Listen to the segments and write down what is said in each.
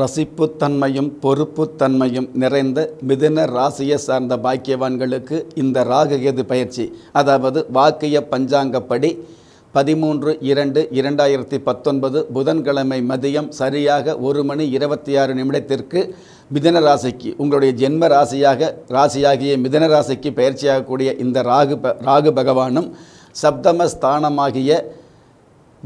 ரசிப்புத்தன்மையும் பொறுப்புத்தன்மையும் நிறைந்த மிதின ராசியை சார்ந்த பாக்கியவான்களுக்கு இந்த ராககேது பயிற்சி அதாவது வாக்கிய பஞ்சாங்கப்படி பதிமூன்று இரண்டு இரண்டாயிரத்தி பத்தொன்பது புதன்கிழமை மதியம் சரியாக ஒரு மணி இருபத்தி ஆறு நிமிடத்திற்கு மிதன ராசிக்கு உங்களுடைய ஜென்ம ராசியாக ராசியாகிய மிதன ராசிக்கு பயிற்சியாகக்கூடிய இந்த ராகு ராகு பகவானும் சப்தமஸ்தானமாகிய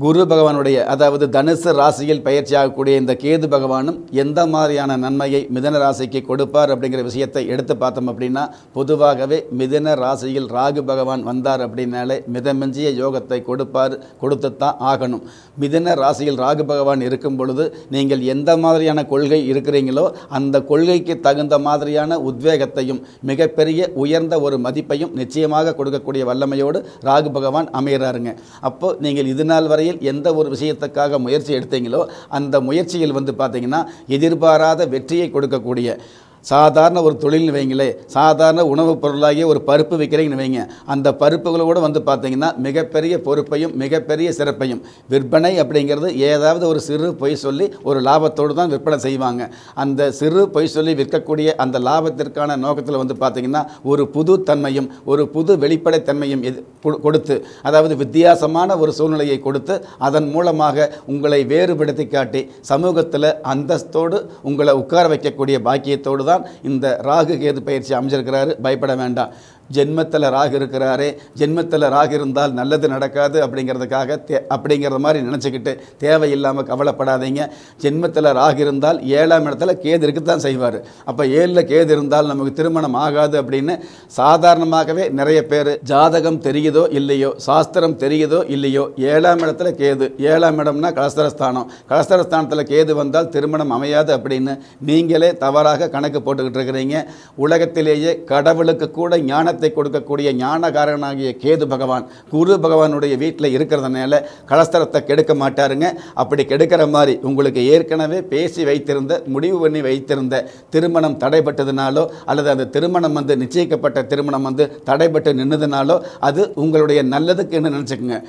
குரு பகவானுடைய அதாவது தனுசு ராசியில் பயிற்சியாகக்கூடிய இந்த கேது பகவானும் எந்த மாதிரியான நன்மையை மிதன ராசிக்கு கொடுப்பார் அப்படிங்கிற விஷயத்தை எடுத்து பார்த்தோம் அப்படின்னா பொதுவாகவே மிதன ராசியில் ராகு பகவான் வந்தார் அப்படின்னாலே மிதமெஞ்சிய யோகத்தை கொடுப்பார் கொடுத்து தான் ஆகணும் மிதன ராசியில் ராகு பகவான் இருக்கும் பொழுது நீங்கள் எந்த மாதிரியான கொள்கை இருக்கிறீங்களோ அந்த கொள்கைக்கு தகுந்த மாதிரியான உத்வேகத்தையும் மிகப்பெரிய உயர்ந்த ஒரு மதிப்பையும் நிச்சயமாக கொடுக்கக்கூடிய வல்லமையோடு ராகு பகவான் அமைகிறாருங்க அப்போது நீங்கள் இதனால் வரை அடிப்படையில் எந்த ஒரு விஷயத்துக்காக முயற்சி எடுத்தீங்களோ அந்த முயற்சியில் வந்து பார்த்திங்கன்னா எதிர்பாராத வெற்றியை கொடுக்கக்கூடிய சாதாரண ஒரு தொழில்னு வைங்களே சாதாரண உணவுப் பொருளாகிய ஒரு பருப்பு விற்கிறீங்கன்னு வைங்க அந்த பருப்புகளோடு வந்து பார்த்தீங்கன்னா மிகப்பெரிய பொறுப்பையும் மிகப்பெரிய சிறப்பையும் விற்பனை அப்படிங்கிறது ஏதாவது ஒரு சிறு பொய் சொல்லி ஒரு லாபத்தோடு தான் விற்பனை செய்வாங்க அந்த சிறு பொய் சொல்லி விற்கக்கூடிய அந்த லாபத்திற்கான நோக்கத்தில் வந்து பார்த்திங்கன்னா ஒரு புது தன்மையும் ஒரு புது வெளிப்படைத்தன்மையும் கொடுத்து அதாவது வித்தியாசமான ஒரு சூழ்நிலையை கொடுத்து அதன் மூலமாக உங்களை வேறுபடுத்தி காட்டி சமூகத்தில் அந்தஸ்தோடு உங்களை உட்கார வைக்கக்கூடிய பாக்கியத்தோடு தான் தான் இந்த ராகு கேது பயிற்சி அமைஞ்சிருக்கிறாரு பயப்பட வேண்டாம் ஜென்மத்தில் ராகு இருக்கிறாரே ஜென்மத்தில் ராகு இருந்தால் நல்லது நடக்காது அப்படிங்கிறதுக்காக தே அப்படிங்கிறத மாதிரி நினச்சிக்கிட்டு தேவையில்லாமல் கவலைப்படாதீங்க ஜென்மத்தில் ராகு இருந்தால் ஏழாம் இடத்துல கேது இருக்கு தான் செய்வார் அப்போ ஏழில் கேது இருந்தால் நமக்கு திருமணம் ஆகாது அப்படின்னு சாதாரணமாகவே நிறைய பேர் ஜாதகம் தெரியுதோ இல்லையோ சாஸ்திரம் தெரியுதோ இல்லையோ ஏழாம் இடத்துல கேது ஏழாம் இடம்னா கலஸ்தரஸ்தானம் கலஸ்தரஸ்தானத்தில் கேது வந்தால் திருமணம் அமையாது அப்படின்னு நீங்களே தவறாக கணக்கு போட்டுக்கிட்டு இருக்கிறீங்க உலகத்திலேயே கடவுளுக்கு கூட ஞானத்தை கொடுக்கக்கூடிய ஞானகாரனாகிய கேது பகவான் குரு பகவானுடைய வீட்டில் இருக்கிறதுனால கலஸ்தரத்தை கெடுக்க மாட்டாருங்க அப்படி கெடுக்கிற மாதிரி உங்களுக்கு ஏற்கனவே பேசி வைத்திருந்த முடிவு பண்ணி வைத்திருந்த திருமணம் தடைப்பட்டதுனாலோ அல்லது அந்த திருமணம் வந்து நிச்சயிக்கப்பட்ட திருமணம் வந்து தடைப்பட்டு நின்றுதுனாலோ அது உங்களுடைய நல்லதுக்கு என்ன நினச்சிக்கோங்க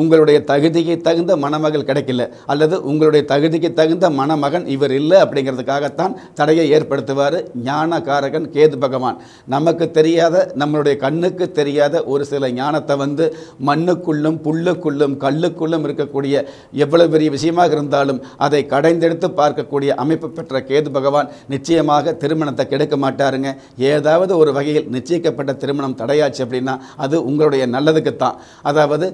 உங்களுடைய தகுதிக்கு தகுந்த மணமகள் கிடைக்கல அல்லது உங்களுடைய தகுதிக்கு தகுந்த மணமகன் இவர் இல்லை அப்படிங்கிறதுக்காகத்தான் தடையை ஏற்படுத்துவார் யார் ஞானகாரகன் கேது பகவான் நமக்கு தெரியாத நம்மளுடைய கண்ணுக்கு தெரியாத ஒரு சில ஞானத்தை வந்து மண்ணுக்குள்ளும் புல்லுக்குள்ளும் கல்லுக்குள்ளும் இருக்கக்கூடிய எவ்வளவு பெரிய விஷயமாக இருந்தாலும் அதை கடைந்தெடுத்து பார்க்கக்கூடிய அமைப்பு பெற்ற கேது பகவான் நிச்சயமாக திருமணத்தை கெடுக்க மாட்டாருங்க ஏதாவது ஒரு வகையில் நிச்சயிக்கப்பட்ட திருமணம் தடையாச்சு அப்படின்னா அது உங்களுடைய நல்லதுக்குத்தான் அதாவது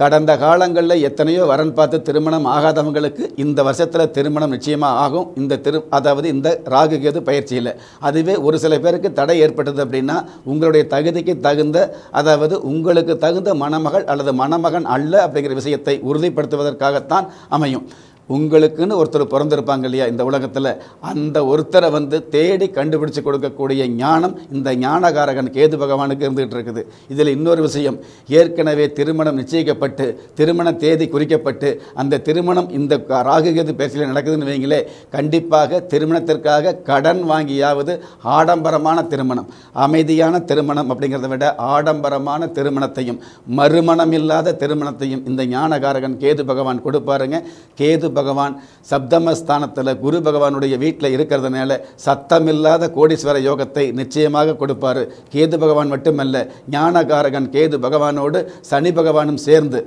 கடந்த காலங்களில் எத்தனையோ வரன் பார்த்து திருமணம் ஆகாதவங்களுக்கு இந்த வருஷத்தில் திருமணம் நிச்சயமாக ஆகும் இந்த திரு அதாவது இந்த ராகு கேது பயிற்சியில் அதுவே ஒரு சில பேருக்கு தடை ஏற்பட்டது அப்படின்னா உங்களுடைய தகுதிக்கு தகுந்த அதாவது உங்களுக்கு தகுந்த மணமகள் அல்லது மணமகன் அல்ல அப்படிங்கிற விஷயத்தை உறுதிப்படுத்துவதற்காகத்தான் அமையும் உங்களுக்குன்னு ஒருத்தர் பிறந்திருப்பாங்க இல்லையா இந்த உலகத்தில் அந்த ஒருத்தரை வந்து தேடி கண்டுபிடிச்சு கொடுக்கக்கூடிய ஞானம் இந்த ஞானகாரகன் கேது பகவானுக்கு இருந்துகிட்டு இருக்குது இதில் இன்னொரு விஷயம் ஏற்கனவே திருமணம் நிச்சயிக்கப்பட்டு திருமண தேதி குறிக்கப்பட்டு அந்த திருமணம் இந்த ராகு கேது பேசல நடக்குதுன்னு வைங்களே கண்டிப்பாக திருமணத்திற்காக கடன் வாங்கியாவது ஆடம்பரமான திருமணம் அமைதியான திருமணம் அப்படிங்கிறத விட ஆடம்பரமான திருமணத்தையும் மறுமணம் இல்லாத திருமணத்தையும் இந்த ஞானகாரகன் கேது பகவான் கொடுப்பாருங்க கேது பகவான் சப்தமஸ்தானத்தில் குரு பகவானுடைய வீட்டில் இருக்கிறதுனால சத்தமில்லாத கோடீஸ்வர யோகத்தை நிச்சயமாக கொடுப்பார் கேது பகவான் மட்டுமல்ல ஞானகாரகன் கேது பகவானோடு சனி பகவானும் சேர்ந்து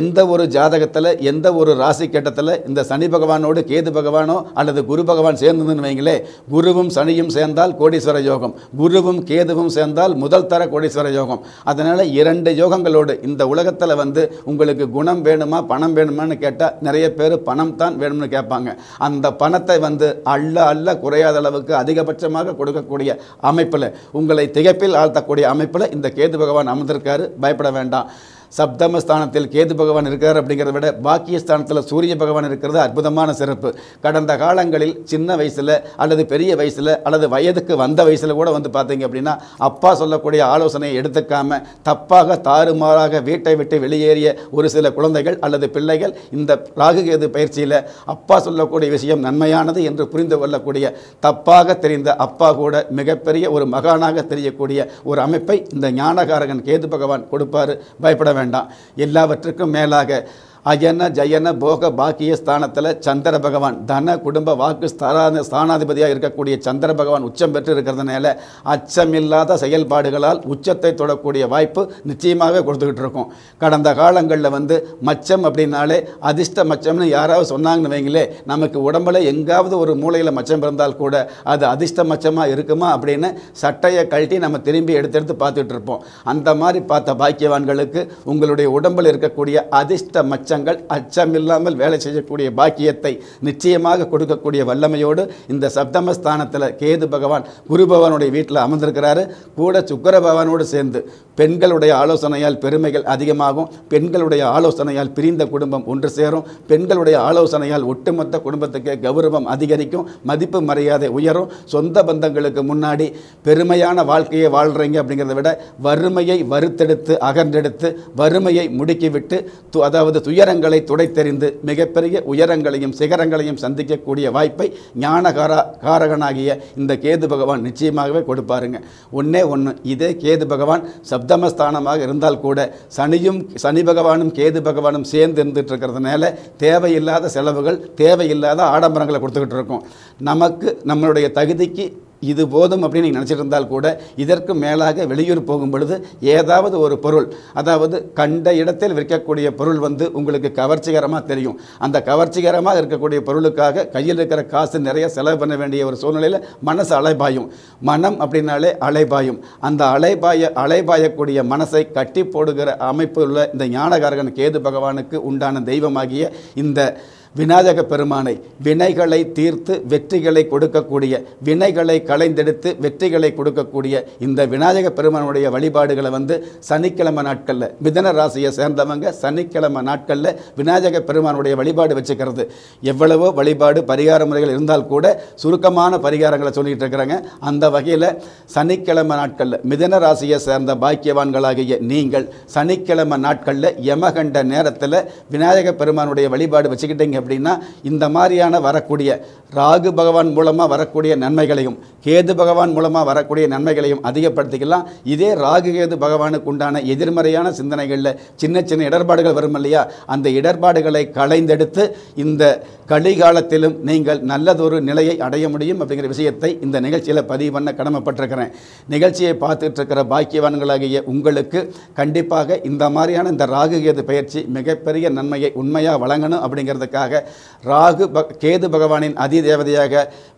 எந்த ஒரு ஜாதகத்தில் எந்த ஒரு ராசி கட்டத்தில் இந்த சனி பகவானோடு கேது பகவானோ அல்லது குரு பகவான் சேர்ந்ததுன்னு வைங்களே குருவும் சனியும் சேர்ந்தால் கோடீஸ்வர யோகம் குருவும் கேதுவும் சேர்ந்தால் முதல் தர கோடீஸ்வர யோகம் அதனால் இரண்டு யோகங்களோடு இந்த உலகத்தில் வந்து உங்களுக்கு குணம் வேணுமா பணம் வேணுமான்னு கேட்டால் நிறைய பேர் பணம் தான் வேணும்னு கேட்பாங்க அந்த பணத்தை வந்து அள்ள அள்ள குறையாத அளவுக்கு அதிகபட்சமாக கொடுக்கக்கூடிய அமைப்பில் உங்களை திகைப்பில் ஆழ்த்தக்கூடிய அமைப்பில் இந்த கேது பகவான் அமர்ந்திருக்காரு பயப்பட வேண்டாம் சப்தம ஸ்தானத்தில் கேது பகவான் இருக்கிறார் அப்படிங்கிறத விட பாக்கிய ஸ்தானத்தில் சூரிய பகவான் இருக்கிறது அற்புதமான சிறப்பு கடந்த காலங்களில் சின்ன வயசில் அல்லது பெரிய வயசில் அல்லது வயதுக்கு வந்த வயசில் கூட வந்து பார்த்தீங்க அப்படின்னா அப்பா சொல்லக்கூடிய ஆலோசனையை எடுத்துக்காம தப்பாக தாறுமாறாக வீட்டை விட்டு வெளியேறிய ஒரு சில குழந்தைகள் அல்லது பிள்ளைகள் இந்த ராகு கேது பயிற்சியில் அப்பா சொல்லக்கூடிய விஷயம் நன்மையானது என்று புரிந்து கொள்ளக்கூடிய தப்பாக தெரிந்த அப்பா கூட மிகப்பெரிய ஒரு மகானாக தெரியக்கூடிய ஒரு அமைப்பை இந்த ஞானகாரகன் கேது பகவான் கொடுப்பார் பயப்பட வேண்டும் வேண்டாம் எல்லாவற்றுக்கும் மேலாக அயன ஜயன போக பாக்கிய ஸ்தானத்தில் சந்திர பகவான் தன குடும்ப வாக்கு ஸ்தான ஸ்தானாதிபதியாக இருக்கக்கூடிய சந்திர பகவான் உச்சம் பெற்று இருக்கிறதுனால அச்சமில்லாத செயல்பாடுகளால் உச்சத்தை தொடக்கூடிய வாய்ப்பு நிச்சயமாகவே கொடுத்துக்கிட்டு இருக்கும் கடந்த காலங்களில் வந்து மச்சம் அப்படின்னாலே அதிர்ஷ்ட மச்சம்னு யாராவது சொன்னாங்கன்னு வைங்களே நமக்கு உடம்புல எங்காவது ஒரு மூளையில் மச்சம் இருந்தால் கூட அது அதிர்ஷ்ட மச்சமாக இருக்குமா அப்படின்னு சட்டையை கழட்டி நம்ம திரும்பி எடுத்து எடுத்து பார்த்துட்டு இருப்போம் அந்த மாதிரி பார்த்த பாக்கியவான்களுக்கு உங்களுடைய உடம்பில் இருக்கக்கூடிய அதிர்ஷ்ட மச்சம் அச்சங்கள் அச்சமில்லாமல் வேலை செய்யக்கூடிய பாக்கியத்தை நிச்சயமாக கொடுக்கக்கூடிய வல்லமையோடு இந்த சப்தமஸ்தானத்தில் கேது பகவான் குரு பகவானுடைய வீட்டில் அமர்ந்திருக்கிறாரு கூட சுக்கர பகவானோடு சேர்ந்து பெண்களுடைய ஆலோசனையால் பெருமைகள் அதிகமாகும் பெண்களுடைய ஆலோசனையால் பிரிந்த குடும்பம் ஒன்று சேரும் பெண்களுடைய ஆலோசனையால் ஒட்டுமொத்த குடும்பத்துக்கு கௌரவம் அதிகரிக்கும் மதிப்பு மரியாதை உயரும் சொந்த பந்தங்களுக்கு முன்னாடி பெருமையான வாழ்க்கையை வாழ்கிறீங்க அப்படிங்கிறத விட வறுமையை வறுத்தெடுத்து அகன்றெடுத்து வறுமையை முடுக்கிவிட்டு து அதாவது துயரங்களை துடைத்தெறிந்து மிகப்பெரிய உயரங்களையும் சிகரங்களையும் சந்திக்கக்கூடிய வாய்ப்பை ஞானகாரா காரகனாகிய இந்த கேது பகவான் நிச்சயமாகவே கொடுப்பாருங்க ஒன்றே ஒன்று இதே கேது பகவான் சப் சப்தமஸ்தானமாக இருந்தால் கூட சனியும் சனி பகவானும் கேது பகவானும் சேர்ந்து இருந்துட்டு இருக்கிறதுனால தேவையில்லாத செலவுகள் தேவையில்லாத ஆடம்பரங்களை கொடுத்துக்கிட்டு இருக்கோம் நமக்கு நம்மளுடைய தகுதிக்கு இது போதும் அப்படின்னு நீங்கள் நினச்சிட்டு இருந்தால் கூட இதற்கு மேலாக வெளியூர் போகும் பொழுது ஏதாவது ஒரு பொருள் அதாவது கண்ட இடத்தில் விற்கக்கூடிய பொருள் வந்து உங்களுக்கு கவர்ச்சிகரமாக தெரியும் அந்த கவர்ச்சிகரமாக இருக்கக்கூடிய பொருளுக்காக கையில் இருக்கிற காசு நிறைய செலவு பண்ண வேண்டிய ஒரு சூழ்நிலையில் மனசு அலைபாயும் மனம் அப்படின்னாலே அலைபாயும் அந்த அலைபாய அலைபாயக்கூடிய மனசை கட்டி போடுகிற அமைப்பு உள்ள இந்த ஞானகாரகன் கேது பகவானுக்கு உண்டான தெய்வமாகிய இந்த விநாயக பெருமானை வினைகளை தீர்த்து வெற்றிகளை கொடுக்கக்கூடிய வினைகளை களைந்தெடுத்து வெற்றிகளை கொடுக்கக்கூடிய இந்த விநாயக பெருமானுடைய வழிபாடுகளை வந்து சனிக்கிழமை நாட்களில் மிதன ராசியை சேர்ந்தவங்க சனிக்கிழமை நாட்களில் விநாயக பெருமானுடைய வழிபாடு வச்சுக்கிறது எவ்வளவோ வழிபாடு பரிகார முறைகள் இருந்தால் கூட சுருக்கமான பரிகாரங்களை சொல்லிகிட்டு இருக்கிறாங்க அந்த வகையில் சனிக்கிழமை நாட்களில் மிதன ராசியை சேர்ந்த பாக்கியவான்களாகிய நீங்கள் சனிக்கிழமை நாட்களில் யமகண்ட நேரத்தில் விநாயக பெருமானுடைய வழிபாடு வச்சுக்கிட்டீங்க அப்படின்னா இந்த மாதிரியான வரக்கூடிய ராகு பகவான் மூலமாக வரக்கூடிய நன்மைகளையும் கேது பகவான் மூலமாக வரக்கூடிய நன்மைகளையும் அதிகப்படுத்திக்கலாம் இதே ராகு கேது பகவானுக்கு உண்டான எதிர்மறையான சிந்தனைகளில் சின்ன சின்ன இடர்பாடுகள் வரும் இல்லையா அந்த இடர்பாடுகளை களைந்தெடுத்து இந்த கலிகாலத்திலும் நீங்கள் நல்லதொரு நிலையை அடைய முடியும் அப்படிங்கிற விஷயத்தை இந்த நிகழ்ச்சியில் பதிவு பண்ண கடமைப்பட்டிருக்கிறேன் நிகழ்ச்சியை பார்த்துட்டு இருக்கிற பாக்கியவான்களாகிய உங்களுக்கு கண்டிப்பாக இந்த மாதிரியான இந்த ராகு கேது பயிற்சி மிகப்பெரிய நன்மையை உண்மையாக வழங்கணும் அப்படிங்கிறதுக்காக தேவதையாக ராகு கேது பகவானின் அதிதேவதையாக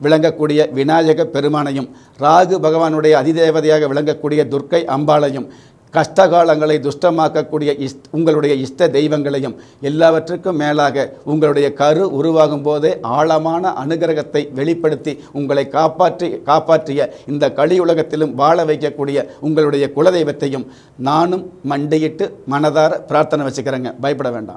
விளங்கக்கூடிய விநாயக பெருமானையும் ராகு பகவானுடைய அதிதேவதையாக விளங்கக்கூடிய துர்க்கை அம்பாளையும் கஷ்டகாலங்களை துஷ்டமாக்கக்கூடிய இஸ் உங்களுடைய இஷ்ட தெய்வங்களையும் எல்லாவற்றுக்கும் மேலாக உங்களுடைய கரு உருவாகும் போதே ஆழமான அனுகிரகத்தை வெளிப்படுத்தி உங்களை காப்பாற்றி காப்பாற்றிய இந்த கலியுலகத்திலும் வாழ வைக்கக்கூடிய உங்களுடைய குலதெய்வத்தையும் நானும் மண்டையிட்டு மனதார பிரார்த்தனை வச்சுக்கிறேங்க பயப்பட வேண்டாம்